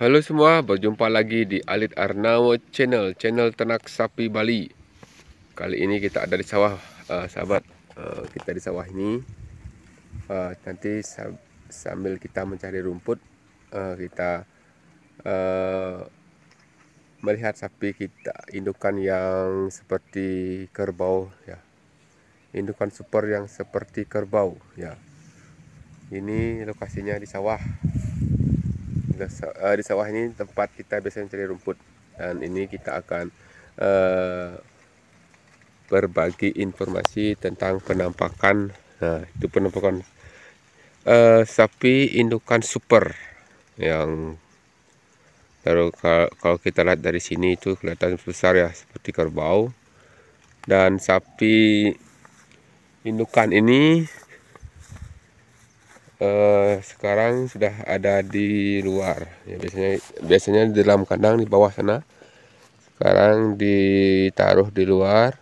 Halo semua, berjumpa lagi di Alit Arnawo Channel, channel ternak sapi Bali. Kali ini kita ada di sawah, uh, sahabat. Uh, kita di sawah ini. Uh, nanti sambil kita mencari rumput, uh, kita uh, melihat sapi kita indukan yang seperti kerbau, ya. Indukan super yang seperti kerbau, ya. Ini lokasinya di sawah. Eh, di sawah ini tempat kita biasanya cari rumput dan ini kita akan eh, berbagi informasi tentang penampakan nah itu penampakan uh, sapi indukan super yang kalau kalau kita lihat dari sini itu kelihatan besar ya seperti kerbau dan sapi indukan ini Eh, sekarang sudah ada di luar ya, biasanya biasanya di dalam kandang di bawah sana sekarang ditaruh di luar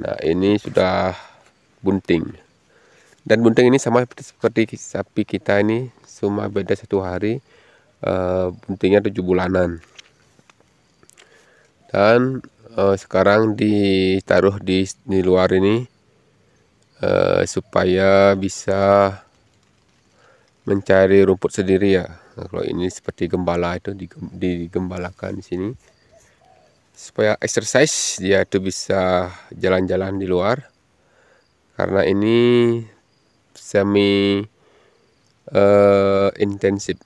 nah ini sudah bunting dan bunting ini sama seperti, seperti sapi kita ini cuma beda satu hari eh, buntingnya tujuh bulanan dan eh, sekarang ditaruh di, di luar ini eh, supaya bisa mencari rumput sendiri ya nah, kalau ini seperti gembala itu digembalakan di sini supaya exercise dia itu bisa jalan-jalan di luar karena ini semi uh, intensif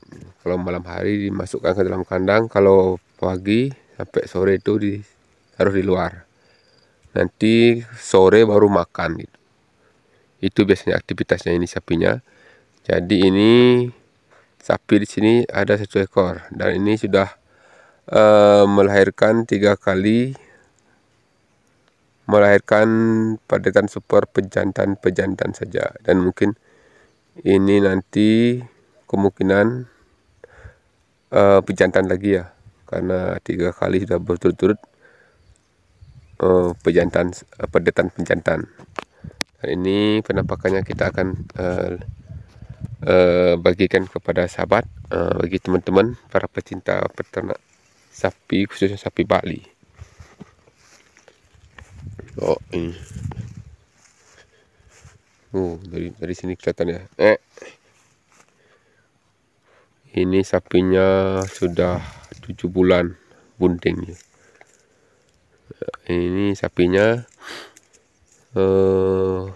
kalau malam hari dimasukkan ke dalam kandang kalau pagi sampai sore itu harus di luar nanti sore baru makan gitu itu biasanya aktivitasnya ini sapinya jadi ini sapi di sini ada satu ekor dan ini sudah uh, melahirkan tiga kali melahirkan padetan super pejantan-pejantan saja dan mungkin ini nanti kemungkinan uh, pejantan lagi ya karena tiga kali sudah berturut-turut uh, pejantan uh, padetan pejantan dan ini penampakannya kita akan uh, Eh, bagikan kepada sahabat uh, bagi teman-teman para pecinta peternak sapi khususnya sapi Bali. Oh ini. Oh dari dari sini kelihatan ya. Eh. Ini sapinya sudah tujuh bulan bunting. Ya. Eh, ini sapinya eh uh,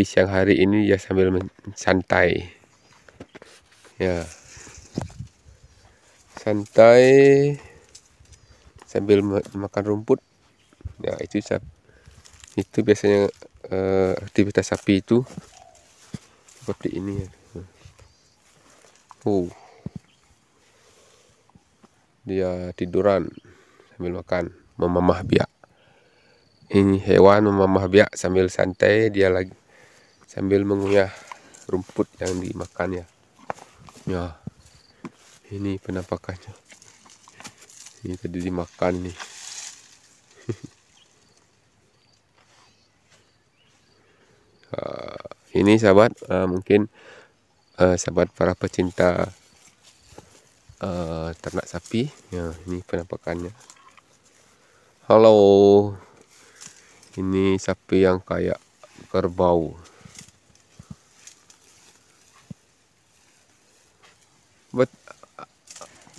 di siang hari ini ya sambil santai ya santai sambil makan rumput ya itu itu biasanya uh, aktivitas sapi itu seperti ini ya uh dia tiduran sambil makan memamah biak ini hewan memamah biak sambil santai dia lagi sambil mengunyah rumput yang dimakannya. Ya, ini penampakannya. Ini tadi dimakan nih. uh, ini sahabat, uh, mungkin uh, sahabat para pecinta uh, ternak sapi. Ya, ini penampakannya. Halo, ini sapi yang kayak kerbau.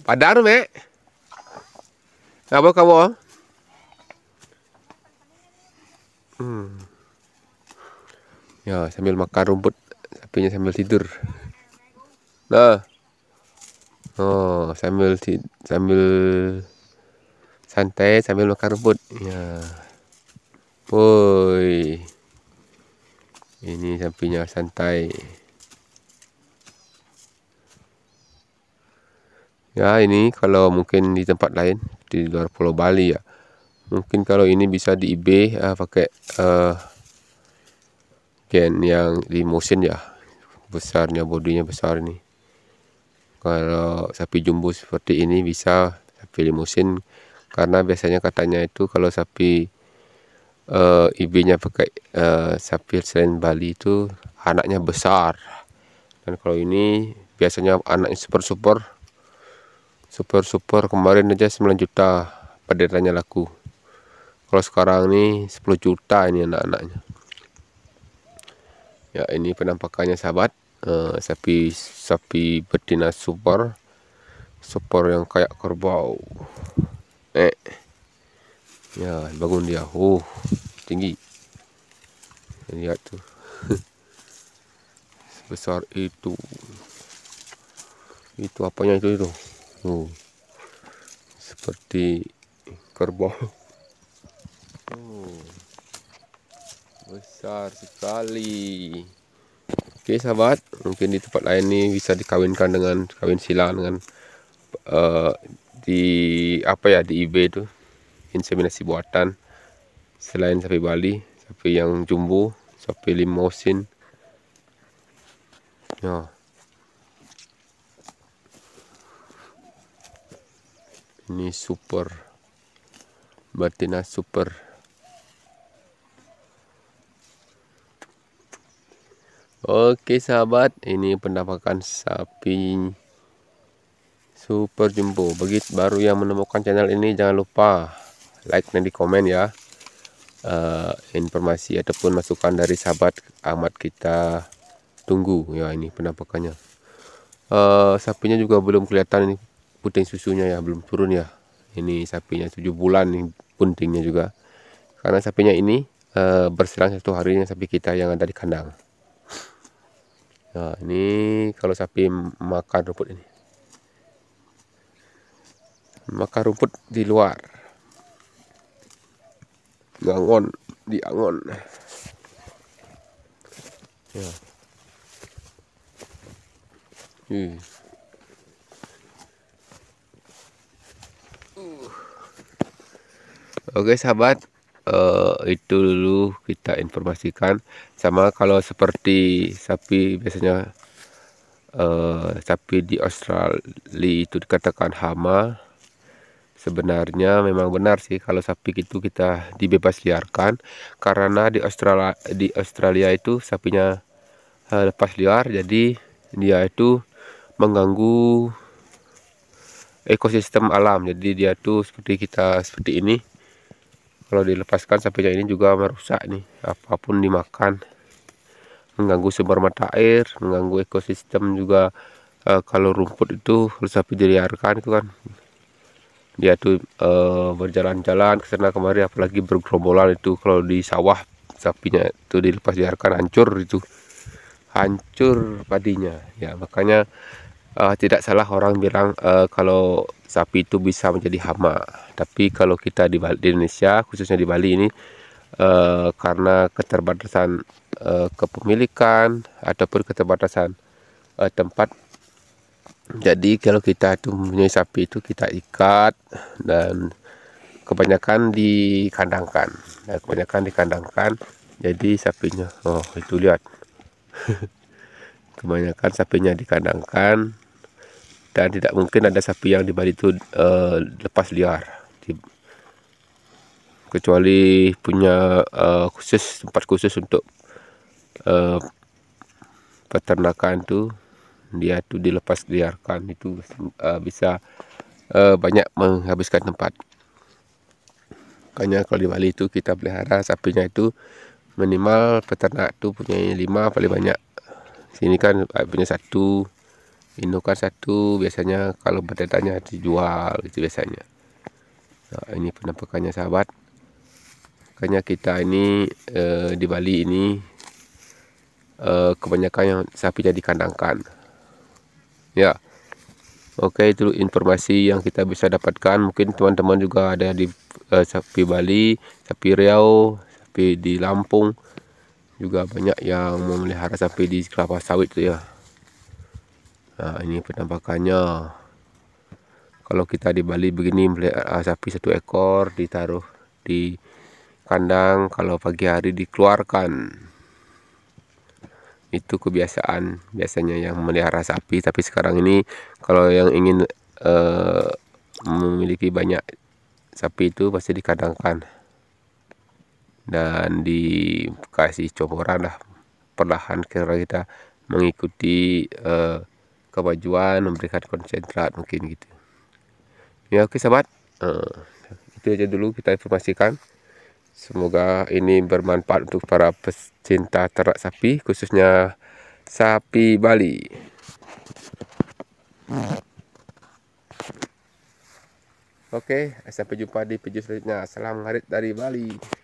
padar nih, Apa kamu? hmm. ya sambil makan rumput sapinya sambil tidur nah oh sambil sambil santai sambil makan rumput ya woi ini sapinya santai ya ini kalau mungkin di tempat lain di luar pulau Bali ya mungkin kalau ini bisa di IB uh, eh, pakai uh, gen yang di motion ya besarnya bodinya besar ini kalau sapi jumbo seperti ini bisa sapi limusin karena biasanya katanya itu kalau sapi uh, eh, ibunya pakai uh, sapi selain Bali itu anaknya besar dan kalau ini biasanya anaknya super super super-super kemarin aja 9 juta padetannya laku kalau sekarang nih 10 juta ini anak-anaknya ya ini penampakannya sahabat uh, sapi sapi betina super super yang kayak kerbau eh ya bangun dia uh tinggi lihat tuh sebesar itu itu apanya itu itu tuh hmm. seperti kerbau tuh. Hmm. besar sekali oke sahabat mungkin di tempat lain ini bisa dikawinkan dengan kawin silang dengan uh, di apa ya di eBay itu inseminasi buatan selain sapi Bali sapi yang jumbo sapi limousin ya ini super betina super oke sahabat ini pendapatan sapi super jumbo bagi baru yang menemukan channel ini jangan lupa like dan di komen ya uh, informasi ataupun masukan dari sahabat amat kita tunggu ya ini penampakannya uh, sapinya juga belum kelihatan ini puting susunya ya belum turun ya ini sapinya tujuh bulan nih puntingnya juga karena sapinya ini e, eh, berserang satu hari dengan sapi kita yang ada di kandang nah ini kalau sapi makan rumput ini makan rumput di luar ngangon di angon ya. Hmm. Oke sahabat, uh, itu dulu kita informasikan. Sama kalau seperti sapi biasanya uh, sapi di Australia itu dikatakan hama. Sebenarnya memang benar sih kalau sapi itu kita dibebas liarkan karena di Australia di Australia itu sapinya eh, lepas liar jadi dia itu mengganggu ekosistem alam jadi dia tuh seperti kita seperti ini kalau dilepaskan sapinya ini juga merusak nih apapun dimakan mengganggu sumber mata air mengganggu ekosistem juga e, kalau rumput itu kalau sapi diliarkan itu kan dia tuh e, berjalan-jalan ke sana kemari apalagi bergerombolan itu kalau di sawah sapinya itu dilepas biarkan hancur itu hancur padinya ya makanya uh, tidak salah orang bilang uh, kalau sapi itu bisa menjadi hama. Tapi kalau kita di, Bali, di Indonesia, khususnya di Bali ini, uh, karena keterbatasan uh, kepemilikan ataupun keterbatasan uh, tempat, jadi kalau kita itu mempunyai sapi itu kita ikat dan kebanyakan dikandangkan, nah, kebanyakan dikandangkan. Jadi sapinya, oh itu lihat. kebanyakan sapinya dikandangkan dan tidak mungkin ada sapi yang di Bali itu uh, eh, lepas liar kecuali punya uh, khusus tempat khusus untuk uh, peternakan tu dia tu dilepas liarkan itu uh, bisa uh, banyak menghabiskan tempat makanya kalau di Bali itu kita pelihara sapinya itu minimal peternak tu punya lima paling banyak sini kan punya satu indukan satu biasanya kalau betetanya dijual itu biasanya nah, ini penampakannya sahabat makanya kita ini eh, di Bali ini eh, kebanyakan yang sapi sapinya dikandangkan ya oke okay, itu informasi yang kita bisa dapatkan mungkin teman-teman juga ada di eh, sapi Bali sapi Riau sapi di Lampung juga banyak yang memelihara sapi di kelapa sawit ya nah ini penampakannya kalau kita di Bali begini ah, sapi satu ekor ditaruh di kandang kalau pagi hari dikeluarkan itu kebiasaan biasanya yang melihara sapi tapi sekarang ini kalau yang ingin uh, memiliki banyak sapi itu pasti dikandangkan. dan dikasih coboran lah perlahan kira kita mengikuti uh, kemajuan memberikan konsentrat mungkin gitu ya oke sahabat uh, itu aja dulu kita informasikan semoga ini bermanfaat untuk para pecinta ternak sapi khususnya sapi Bali Oke, okay, sampai jumpa di video selanjutnya. Salam Harit dari Bali.